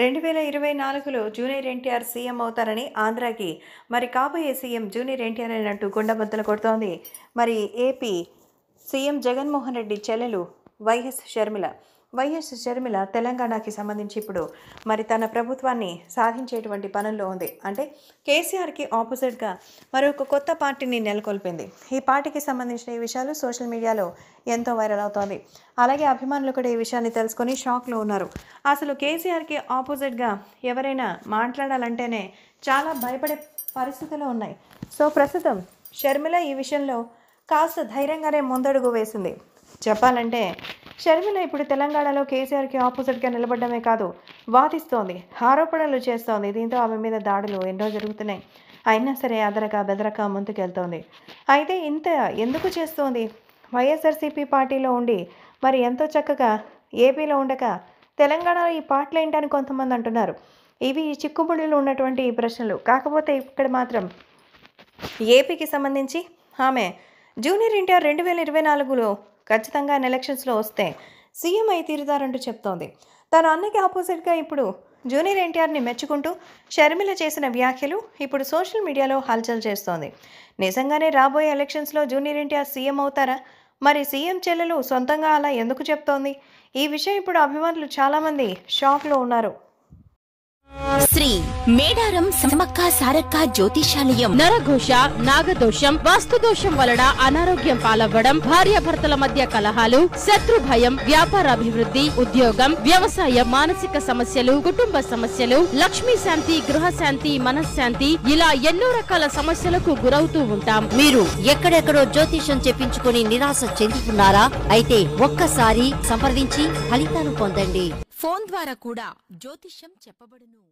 రెండు వేల ఇరవై నాలుగులో జూనియర్ ఎన్టీఆర్ సీఎం అవుతారని ఆంధ్రాకి మరి కాబోయే సీఎం జూనియర్ ఎన్టీఆర్ అయినట్టు అంటూ కొడుతోంది మరి ఏపీ సీఎం జగన్మోహన్ రెడ్డి చెల్లెలు వైఎస్ షర్మిల వైఎస్ షర్మిల తెలంగాణకి సంబంధించి ఇప్పుడు మరి తన ప్రభుత్వాన్ని సాధించేటువంటి పనుల్లో ఉంది అంటే కేసీఆర్కి ఆపోజిట్గా మరొక కొత్త పార్టీని నెలకొల్పింది ఈ పార్టీకి సంబంధించిన ఈ విషయాలు సోషల్ మీడియాలో ఎంతో వైరల్ అవుతోంది అలాగే అభిమానులు కూడా ఈ విషయాన్ని తెలుసుకొని షాక్లో ఉన్నారు అసలు కేసీఆర్కి ఆపోజిట్గా ఎవరైనా మాట్లాడాలంటేనే చాలా భయపడే పరిస్థితులు ఉన్నాయి సో ప్రస్తుతం షర్మిల ఈ విషయంలో కాస్త ధైర్యంగానే ముందడుగు వేసింది చెప్పాలంటే షర్మిల ఇప్పుడు తెలంగాణలో కేసీఆర్కి ఆపోజిట్గా నిలబడమే కాదు వాదిస్తోంది ఆరోపణలు చేస్తోంది దీంతో ఆమె మీద దాడులు ఎన్నో జరుగుతున్నాయి అయినా సరే అదరక బెదరక ముందుకెళ్తోంది అయితే ఇంత ఎందుకు చేస్తోంది వైఎస్ఆర్సీపీ పార్టీలో ఉండి మరి ఎంతో చక్కగా ఏపీలో ఉండక తెలంగాణలో ఈ పాటలు ఏంటని కొంతమంది అంటున్నారు ఇవి చిక్కుముడిలో ఉన్నటువంటి ప్రశ్నలు కాకపోతే ఇక్కడ మాత్రం ఏపీకి సంబంధించి ఆమె జూనియర్ ఇంటర్ రెండు వేల ఇరవై నాలుగులో ఖచ్చితంగా ఆయన ఎలక్షన్స్లో వస్తే సీఎం అయి తీరుతారంటూ చెప్తోంది తన అన్నకి ఆపోజిట్గా ఇప్పుడు జూనియర్ ఎన్టీఆర్ని మెచ్చుకుంటూ షర్మిల చేసిన వ్యాఖ్యలు ఇప్పుడు సోషల్ మీడియాలో హల్చల్ చేస్తోంది నిజంగానే రాబోయే ఎలక్షన్స్లో జూనియర్ ఎన్టీఆర్ సీఎం అవుతారా మరి సీఎం చెల్లెలు సొంతంగా అలా ఎందుకు చెప్తోంది ఈ విషయం ఇప్పుడు అభిమానులు చాలామంది షాక్లో ఉన్నారు శ్రీ మేడారం సమక్క సారక్క జ్యోతిషాలయం నరఘోష నాగదోషం వాస్తుదోషం వలన అనారోగ్యం పాలవ్వడం భార్యాభర్తల మధ్య కలహాలు శత్రు భయం అభివృద్ధి ఉద్యోగం వ్యవసాయ మానసిక సమస్యలు కుటుంబ సమస్యలు లక్ష్మీ శాంతి గృహ శాంతి మనశ్శాంతి ఇలా ఎన్నో రకాల సమస్యలకు గురవుతూ ఉంటాం మీరు ఎక్కడెక్కడో జ్యోతిషం చెప్పించుకుని నిరాశ చెందుతున్నారా అయితే ఒక్కసారి సంప్రదించి ఫలితాలు పొందండి ఫోన్ ద్వారా కూడా జ్యోతిషం చెప్పబడును